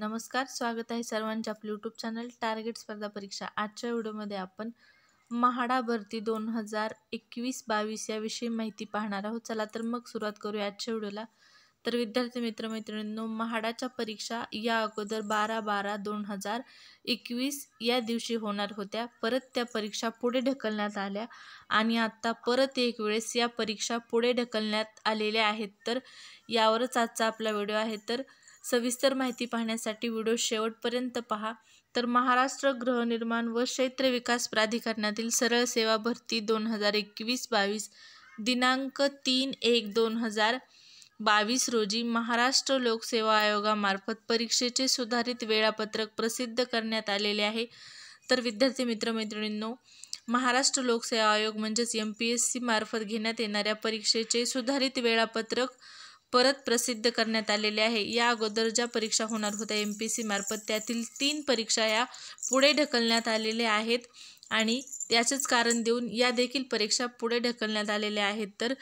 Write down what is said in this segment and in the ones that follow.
नमस्कार स्वागत आहे सर्वांच्या आपल्या यूट्यूब चॅनल टार्गेट स्पर्धा परीक्षा आजच्या व्हिडिओमध्ये आपण महाडा भरती दोन हजार एकवीस बावीस याविषयी माहिती पाहणार आहोत चला तर मग सुरुवात करूया आजच्या व्हिडिओला तर विद्यार्थी मित्रमैत्रिणींनो महाडाच्या परीक्षा या अगोदर बारा बारा दोन हजार एकवीस या दिवशी होणार होत्या परत त्या परीक्षा पुढे ढकलण्यात आल्या आणि आत्ता परत एक वेळेस या परीक्षा पुढे ढकलण्यात आलेल्या आहेत तर यावरच आजचा आपला व्हिडिओ आहे तर सविस्तर माहिती पाहण्यासाठी व्हिडिओ शेवटपर्यंत पहा तर महाराष्ट्र गृहनिर्माण व क्षेत्र विकास प्राधिकरणातील सरळ सेवा भरती दोन हजार एकवीस बावीस दिनांक तीन एक दोन हजार बावीस रोजी महाराष्ट्र लोकसेवा आयोगामार्फत परीक्षेचे सुधारित वेळापत्रक प्रसिद्ध करण्यात आलेले आहे तर विद्यार्थी मित्रमैत्रिणींनो महाराष्ट्र लोकसेवा आयोग म्हणजेच एम पी एस सी मार्फत घेण्यात येणाऱ्या परीक्षेचे सुधारित वेळापत्रक परत प्रसिद्ध करण्यात आलेले आहे या अगोदर ज्या परीक्षा होणार होत्या एम पी सी मार्फत त्यातील तीन परीक्षा या पुढे ढकलण्यात आलेल्या आहेत आणि त्याचेच कारण देऊन या देखील परीक्षा पुढे ढकलण्यात आलेल्या आहेत तर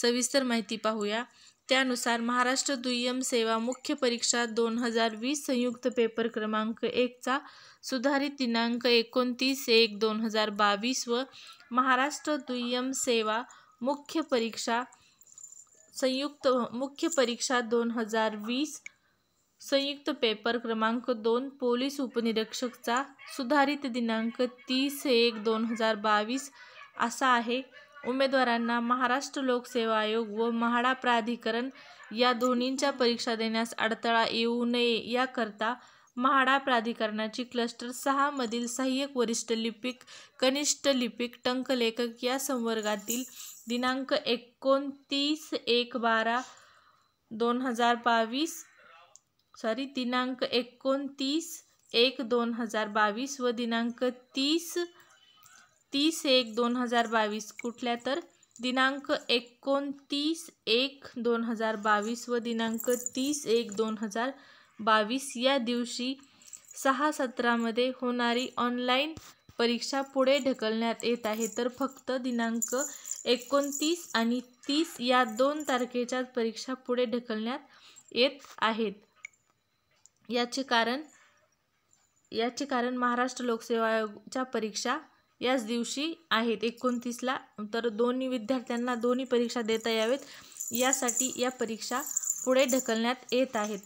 सविस्तर माहिती पाहूया त्यानुसार महाराष्ट्र दुय्यम सेवा मुख्य परीक्षा दोन हजार वीस संयुक्त पेपर क्रमांक एकचा सुधारित दिनांक एकोणतीस एक दोन हजार बावीस व महाराष्ट्र दुय्यम सेवा मुख्य परीक्षा संयुक्त मुख्य परीक्षा दोन हजार वीस संयुक्त पेपर क्रमांक दोन पोलीस उपनिरीक्षकचा सुधारित दिनांक तीस एक दोन हजार बावीस असा आहे उमेदवारांना महाराष्ट्र लोकसेवा आयोग व म्हाडा प्राधिकरण या दोन्हींच्या परीक्षा देण्यास अडथळा येऊ नये याकरता म्हाडा प्राधिकरणाची क्लस्टर सहामधील सहाय्यक वरिष्ठ लिपिक कनिष्ठ लिपिक टंकलेखक या संवर्गातील दिनांक एकोणतीस एक बारा दोन हजार बावीस सॉरी दिनांक एकोणतीस एक दोन हजार बावीस व दिनांक तीस तीस एक दोन हजार बावीस कुठल्या तर दिनांक एकोणतीस एक दोन हजार बावीस व दिनांक तीस एक दोन हजार बावीस या दिवशी सहा सतरामध्ये होणारी ऑनलाईन परीक्षा पुढे ढकलण्यात येत आहे तर फक्त दिनांक एकोणतीस आणि तीस या दोन तारखेच्याच परीक्षा पुढे ढकलण्यात येत आहेत याचे कारण याचे कारण महाराष्ट्र लोकसेवा आयोगाच्या परीक्षा याच दिवशी आहेत एकोणतीसला तर दोन्ही विद्यार्थ्यांना दोन्ही परीक्षा देता यावेत यासाठी या परीक्षा पुढे ढकलण्यात येत आहेत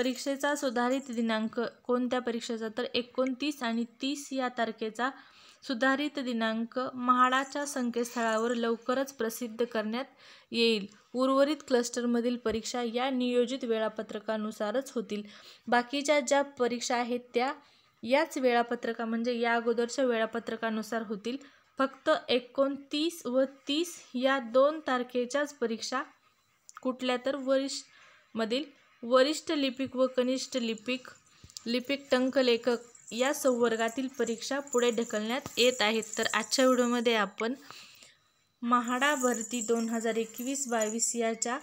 परीक्षेचा सुधारित दिनांक कोणत्या परीक्षेचा तर एकोणतीस आणि तीस या तारखेचा सुधारित दिनांक म्हाडाच्या संकेतस्थळावर लवकरच प्रसिद्ध करण्यात येईल उर्वरित क्लस्टरमधील परीक्षा या नियोजित वेळापत्रकानुसारच होतील बाकीच्या ज्या परीक्षा आहेत त्या याच वेळापत्रका म्हणजे या अगोदरच्या वेळापत्रकानुसार होतील फक्त एकोणतीस व तीस या दोन तारखेच्याच परीक्षा कुठल्या तर मधील वरिष्ठ लिपिक व कनिष्ठ लिपिक लिपिक टंकलेखक या संवर्गातील परीक्षा पुढे ढकलण्यात येत आहेत तर आजच्या व्हिडिओमध्ये आपण महाडा भरती दोन हजार एकवीस बावीस याच्या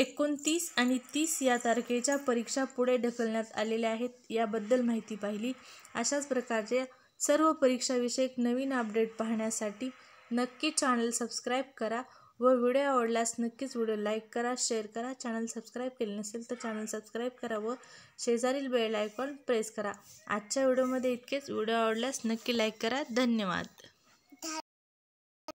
एकोणतीस आणि तीस या तारखेच्या परीक्षा पुढे ढकलण्यात आलेल्या आहेत याबद्दल माहिती पाहिली अशाच प्रकारचे सर्व परीक्षाविषयक नवीन अपडेट पाहण्यासाठी नक्की चॅनल सबस्क्राईब करा व व्हिडिओ आवडल्यास नक्कीच व्हिडिओ लाईक करा शेअर करा चॅनल सबस्क्राईब केले नसेल तर चॅनल सबस्क्राईब करा व शेजारील बेल आयकॉन प्रेस करा आजच्या व्हिडिओमध्ये इतकेच व्हिडिओ आवडल्यास नक्की लाईक करा धन्यवाद